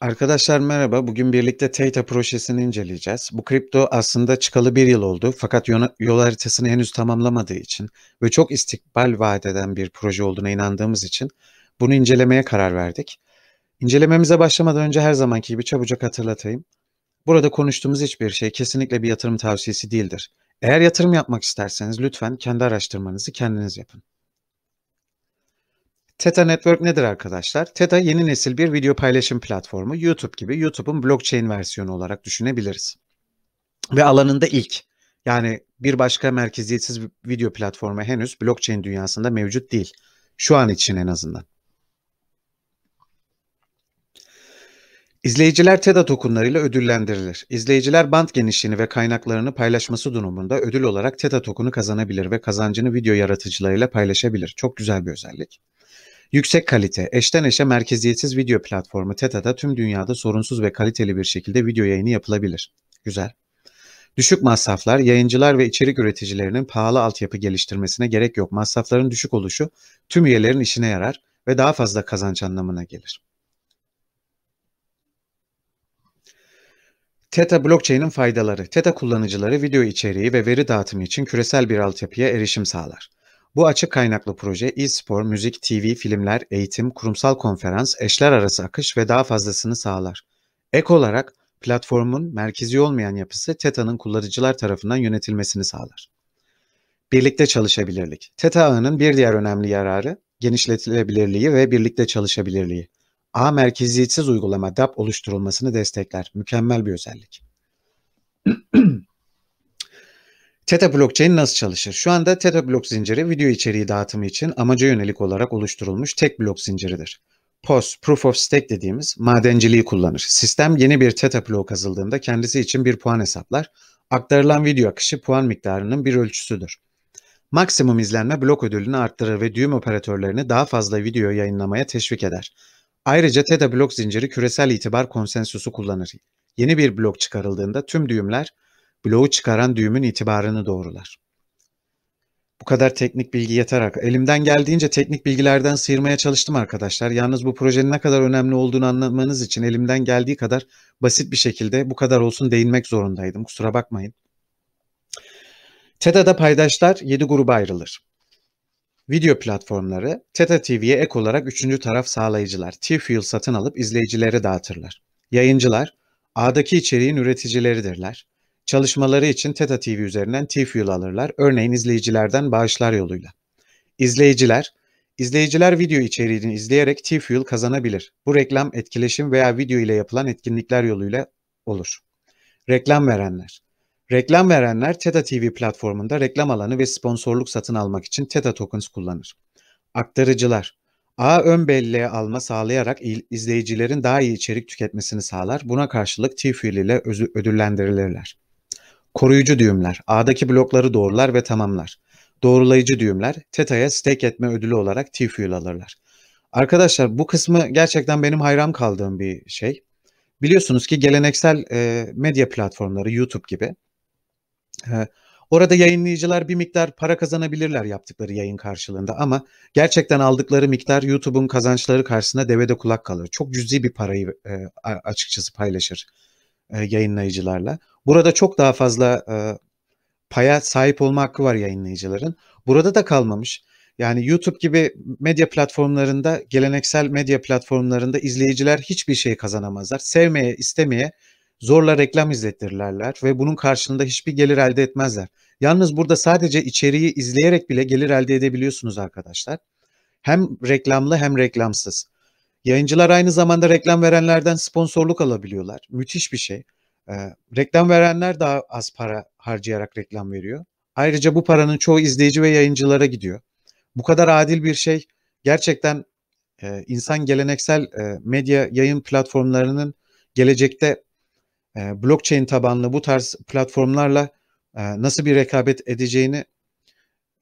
Arkadaşlar merhaba. Bugün birlikte Theta projesini inceleyeceğiz. Bu kripto aslında çıkalı bir yıl oldu fakat yol haritasını henüz tamamlamadığı için ve çok istikbal vaat eden bir proje olduğuna inandığımız için bunu incelemeye karar verdik. İncelememize başlamadan önce her zamanki gibi çabucak hatırlatayım. Burada konuştuğumuz hiçbir şey kesinlikle bir yatırım tavsiyesi değildir. Eğer yatırım yapmak isterseniz lütfen kendi araştırmanızı kendiniz yapın. Theta Network nedir arkadaşlar? Theta yeni nesil bir video paylaşım platformu. YouTube gibi YouTube'un blockchain versiyonu olarak düşünebiliriz. Ve alanında ilk. Yani bir başka merkeziyetsiz video platformu henüz blockchain dünyasında mevcut değil. Şu an için en azından. İzleyiciler TEDA tokenlarıyla ödüllendirilir. İzleyiciler band genişliğini ve kaynaklarını paylaşması durumunda ödül olarak TEDA tokunu kazanabilir ve kazancını video yaratıcılarıyla paylaşabilir. Çok güzel bir özellik. Yüksek kalite, eşten eşe merkeziyetsiz video platformu TETA'da tüm dünyada sorunsuz ve kaliteli bir şekilde video yayını yapılabilir. Güzel. Düşük masraflar, yayıncılar ve içerik üreticilerinin pahalı altyapı geliştirmesine gerek yok. Masrafların düşük oluşu tüm üyelerin işine yarar ve daha fazla kazanç anlamına gelir. Teta blockchain'in faydaları. Teta kullanıcıları video içeriği ve veri dağıtımı için küresel bir altyapıya erişim sağlar. Bu açık kaynaklı proje e-spor, müzik, TV, filmler, eğitim, kurumsal konferans, eşler arası akış ve daha fazlasını sağlar. Ek olarak platformun merkezi olmayan yapısı TETA'nın kullanıcılar tarafından yönetilmesini sağlar. Birlikte çalışabilirlik. TETA ağının bir diğer önemli yararı genişletilebilirliği ve birlikte çalışabilirliği. A merkeziyetsiz uygulama DAP oluşturulmasını destekler. Mükemmel bir özellik. Theta Blockchain nasıl çalışır? Şu anda Theta Block zinciri video içeriği dağıtımı için amaca yönelik olarak oluşturulmuş tek blok zinciridir. POS, Proof of Stake dediğimiz madenciliği kullanır. Sistem yeni bir Theta Block kazıldığında kendisi için bir puan hesaplar. Aktarılan video akışı puan miktarının bir ölçüsüdür. Maksimum izlenme blok ödülünü arttırır ve düğüm operatörlerini daha fazla video yayınlamaya teşvik eder. Ayrıca Theta Block zinciri küresel itibar konsensus'u kullanır. Yeni bir blok çıkarıldığında tüm düğümler bloğu çıkaran düğümün itibarını doğrular. Bu kadar teknik bilgi yeter. Elimden geldiğince teknik bilgilerden sıyırmaya çalıştım arkadaşlar. Yalnız bu projenin ne kadar önemli olduğunu anlamanız için elimden geldiği kadar basit bir şekilde bu kadar olsun değinmek zorundaydım. Kusura bakmayın. Teta'da paydaşlar 7 gruba ayrılır. Video platformları TETA TV'ye ek olarak üçüncü taraf sağlayıcılar T-Fuel satın alıp izleyicilere dağıtırlar. Yayıncılar A'daki içeriğin üreticileridirler. Çalışmaları için Teta TV üzerinden TFuel alırlar, örneğin izleyicilerden bağışlar yoluyla. İzleyiciler, izleyiciler video içeriğini izleyerek TFuel kazanabilir. Bu reklam, etkileşim veya video ile yapılan etkinlikler yoluyla olur. Reklam verenler. Reklam verenler Teta TV platformunda reklam alanı ve sponsorluk satın almak için Teta Tokens kullanır. Aktarıcılar. A ön belleğe alma sağlayarak izleyicilerin daha iyi içerik tüketmesini sağlar. Buna karşılık TFuel ile ödüllendirilirler. Koruyucu düğümler A'daki blokları doğrular ve tamamlar. Doğrulayıcı düğümler Teta'ya stake etme ödülü olarak T-Fuel alırlar. Arkadaşlar bu kısmı gerçekten benim hayran kaldığım bir şey. Biliyorsunuz ki geleneksel e, medya platformları YouTube gibi. E, orada yayınlayıcılar bir miktar para kazanabilirler yaptıkları yayın karşılığında ama gerçekten aldıkları miktar YouTube'un kazançları karşısında devede kulak kalır. Çok cüzi bir parayı e, açıkçası paylaşır e, yayınlayıcılarla. Burada çok daha fazla e, paya sahip olma hakkı var yayınlayıcıların. Burada da kalmamış. Yani YouTube gibi medya platformlarında, geleneksel medya platformlarında izleyiciler hiçbir şey kazanamazlar. Sevmeye, istemeye zorla reklam izlettirirler ve bunun karşılığında hiçbir gelir elde etmezler. Yalnız burada sadece içeriği izleyerek bile gelir elde edebiliyorsunuz arkadaşlar. Hem reklamlı hem reklamsız. Yayıncılar aynı zamanda reklam verenlerden sponsorluk alabiliyorlar. Müthiş bir şey. E, reklam verenler daha az para harcayarak reklam veriyor. Ayrıca bu paranın çoğu izleyici ve yayıncılara gidiyor. Bu kadar adil bir şey gerçekten e, insan geleneksel e, medya yayın platformlarının gelecekte e, blockchain tabanlı bu tarz platformlarla e, nasıl bir rekabet edeceğini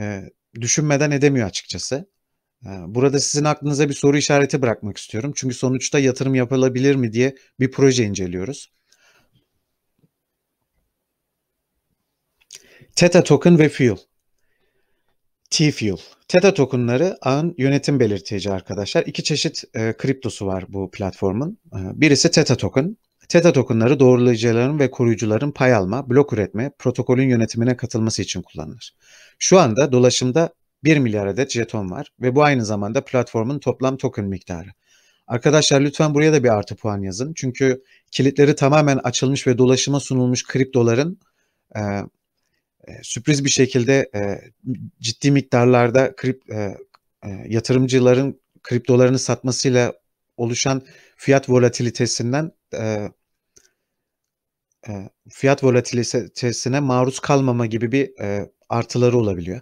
e, düşünmeden edemiyor açıkçası. E, burada sizin aklınıza bir soru işareti bırakmak istiyorum. Çünkü sonuçta yatırım yapılabilir mi diye bir proje inceliyoruz. Theta token ve fuel. T-Fuel. Theta tokenları ağın yönetim belirteci arkadaşlar. İki çeşit e, kriptosu var bu platformun. E, birisi Theta token. Theta tokenları doğrulayıcıların ve koruyucuların pay alma, blok üretme, protokolün yönetimine katılması için kullanılır. Şu anda dolaşımda 1 milyar adet jeton var ve bu aynı zamanda platformun toplam token miktarı. Arkadaşlar lütfen buraya da bir artı puan yazın. Çünkü kilitleri tamamen açılmış ve dolaşıma sunulmuş kriptoların e, sürpriz bir şekilde e, ciddi miktarlarda krip, e, yatırımcıların kriptolarını satmasıyla oluşan fiyat volatilitesinden e, e, fiyat volatilitesine maruz kalmama gibi bir e, artıları olabiliyor.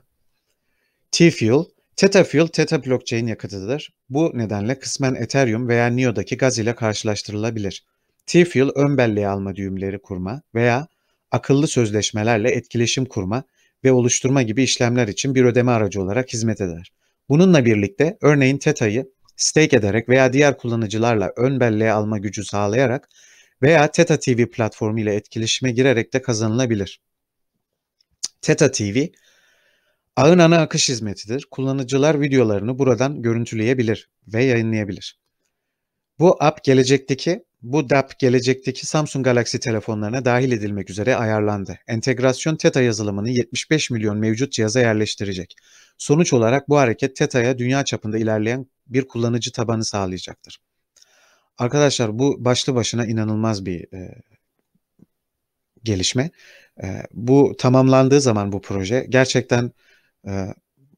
T-Fuel, Theta Fuel, Theta Blockchain yakıtıdır. Bu nedenle kısmen Ethereum veya NIO'daki gaz ile karşılaştırılabilir. T-Fuel ön belleğe alma düğümleri kurma veya akıllı sözleşmelerle etkileşim kurma ve oluşturma gibi işlemler için bir ödeme aracı olarak hizmet eder. Bununla birlikte örneğin Teta'yı stake ederek veya diğer kullanıcılarla ön belleğe alma gücü sağlayarak veya Teta TV platformu ile etkileşime girerek de kazanılabilir. Teta TV ağın ana akış hizmetidir. Kullanıcılar videolarını buradan görüntüleyebilir ve yayınlayabilir. Bu app gelecekteki bu DAP gelecekteki Samsung Galaxy telefonlarına dahil edilmek üzere ayarlandı. Entegrasyon Theta yazılımını 75 milyon mevcut cihaza yerleştirecek. Sonuç olarak bu hareket Theta'ya dünya çapında ilerleyen bir kullanıcı tabanı sağlayacaktır. Arkadaşlar bu başlı başına inanılmaz bir e, gelişme. E, bu tamamlandığı zaman bu proje gerçekten e,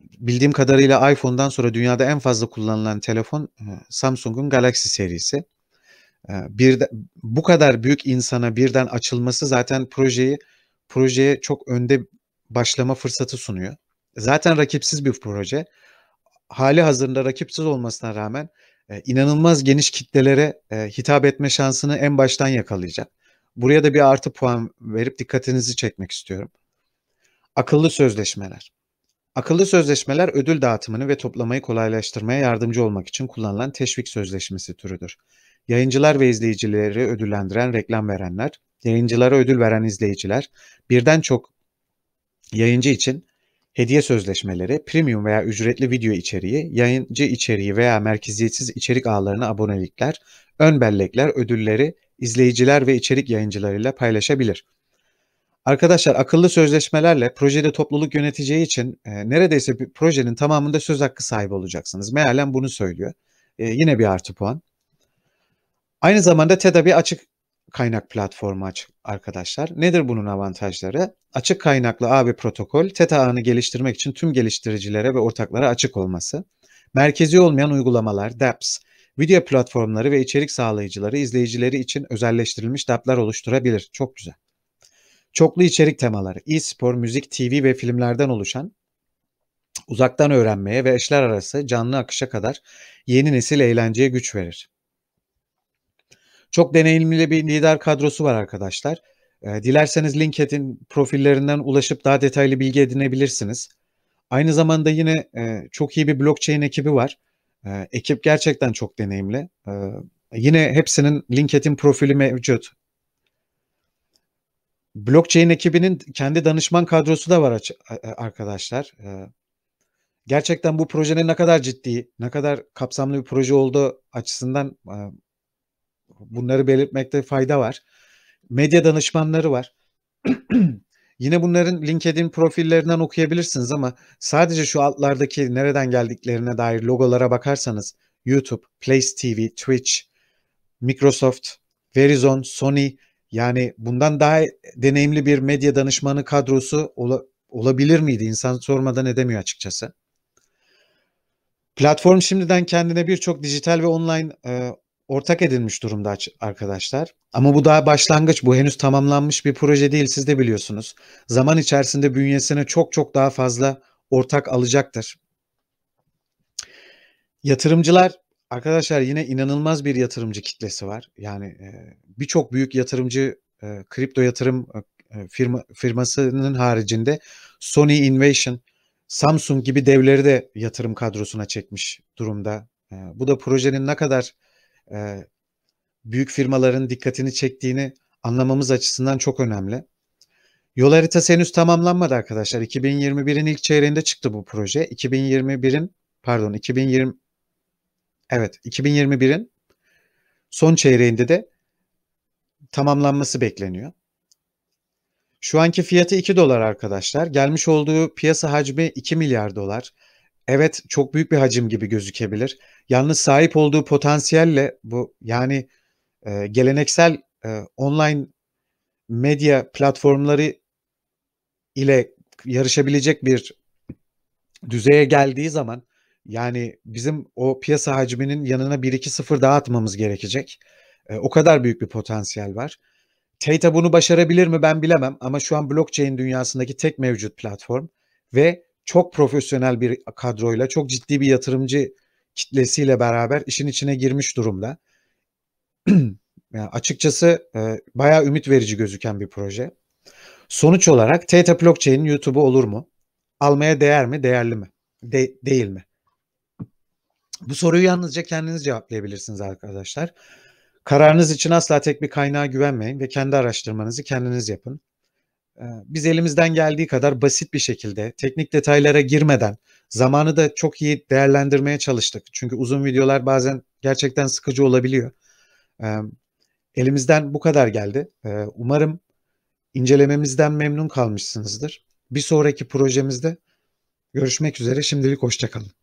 bildiğim kadarıyla iPhone'dan sonra dünyada en fazla kullanılan telefon e, Samsung'un Galaxy serisi. Ee, bir de, bu kadar büyük insana birden açılması zaten projeyi projeye çok önde başlama fırsatı sunuyor. Zaten rakipsiz bir proje. Hali hazırda rakipsiz olmasına rağmen e, inanılmaz geniş kitlelere e, hitap etme şansını en baştan yakalayacak. Buraya da bir artı puan verip dikkatinizi çekmek istiyorum. Akıllı sözleşmeler. Akıllı sözleşmeler ödül dağıtımını ve toplamayı kolaylaştırmaya yardımcı olmak için kullanılan teşvik sözleşmesi türüdür yayıncılar ve izleyicileri ödüllendiren reklam verenler, yayıncılara ödül veren izleyiciler, birden çok yayıncı için hediye sözleşmeleri, premium veya ücretli video içeriği, yayıncı içeriği veya merkeziyetsiz içerik ağlarına abonelikler, ön bellekler, ödülleri izleyiciler ve içerik yayıncılarıyla paylaşabilir. Arkadaşlar akıllı sözleşmelerle projede topluluk yöneteceği için e, neredeyse bir projenin tamamında söz hakkı sahibi olacaksınız. Mealen bunu söylüyor. E, yine bir artı puan. Aynı zamanda TEDA bir açık kaynak platformu açık arkadaşlar. Nedir bunun avantajları? Açık kaynaklı AB protokol, TETA ağını geliştirmek için tüm geliştiricilere ve ortaklara açık olması, merkezi olmayan uygulamalar, dApps, video platformları ve içerik sağlayıcıları izleyicileri için özelleştirilmiş dApp'lar oluşturabilir. Çok güzel. Çoklu içerik temaları, e-spor, müzik, TV ve filmlerden oluşan uzaktan öğrenmeye ve eşler arası canlı akışa kadar yeni nesil eğlenceye güç verir. Çok deneyimli bir lider kadrosu var arkadaşlar. E, dilerseniz LinkedIn profillerinden ulaşıp daha detaylı bilgi edinebilirsiniz. Aynı zamanda yine e, çok iyi bir blockchain ekibi var. E, ekip gerçekten çok deneyimli. E, yine hepsinin LinkedIn profili mevcut. Blockchain ekibinin kendi danışman kadrosu da var e, arkadaşlar. E, gerçekten bu projenin ne kadar ciddi, ne kadar kapsamlı bir proje olduğu açısından e, Bunları belirtmekte fayda var. Medya danışmanları var. Yine bunların LinkedIn profillerinden okuyabilirsiniz ama sadece şu altlardaki nereden geldiklerine dair logolara bakarsanız YouTube, Place TV, Twitch, Microsoft, Verizon, Sony yani bundan daha deneyimli bir medya danışmanı kadrosu ola, olabilir miydi? İnsan sormadan edemiyor açıkçası. Platform şimdiden kendine birçok dijital ve online e, ortak edilmiş durumda arkadaşlar. Ama bu daha başlangıç. Bu henüz tamamlanmış bir proje değil siz de biliyorsunuz. Zaman içerisinde bünyesine çok çok daha fazla ortak alacaktır. Yatırımcılar arkadaşlar yine inanılmaz bir yatırımcı kitlesi var. Yani e, birçok büyük yatırımcı e, kripto yatırım e, firma, firmasının haricinde Sony Innovation, Samsung gibi devleri de yatırım kadrosuna çekmiş durumda. Bu da projenin ne kadar e, büyük firmaların dikkatini çektiğini anlamamız açısından çok önemli. Yol haritası henüz tamamlanmadı arkadaşlar. 2021'in ilk çeyreğinde çıktı bu proje. 2021'in pardon 2020 evet 2021'in son çeyreğinde de tamamlanması bekleniyor. Şu anki fiyatı 2 dolar arkadaşlar. Gelmiş olduğu piyasa hacmi 2 milyar dolar evet çok büyük bir hacim gibi gözükebilir. Yalnız sahip olduğu potansiyelle bu yani e, geleneksel e, online medya platformları ile yarışabilecek bir düzeye geldiği zaman yani bizim o piyasa hacminin yanına 1-2 sıfır daha atmamız gerekecek. E, o kadar büyük bir potansiyel var. Theta bunu başarabilir mi ben bilemem ama şu an blockchain dünyasındaki tek mevcut platform ve çok profesyonel bir kadroyla, çok ciddi bir yatırımcı kitlesiyle beraber işin içine girmiş durumda. yani açıkçası e, bayağı ümit verici gözüken bir proje. Sonuç olarak Theta Blockchain'in YouTube'u olur mu? Almaya değer mi, değerli mi? De- değil mi? Bu soruyu yalnızca kendiniz cevaplayabilirsiniz arkadaşlar. Kararınız için asla tek bir kaynağa güvenmeyin ve kendi araştırmanızı kendiniz yapın biz elimizden geldiği kadar basit bir şekilde teknik detaylara girmeden zamanı da çok iyi değerlendirmeye çalıştık. Çünkü uzun videolar bazen gerçekten sıkıcı olabiliyor. Elimizden bu kadar geldi. Umarım incelememizden memnun kalmışsınızdır. Bir sonraki projemizde görüşmek üzere. Şimdilik hoşçakalın.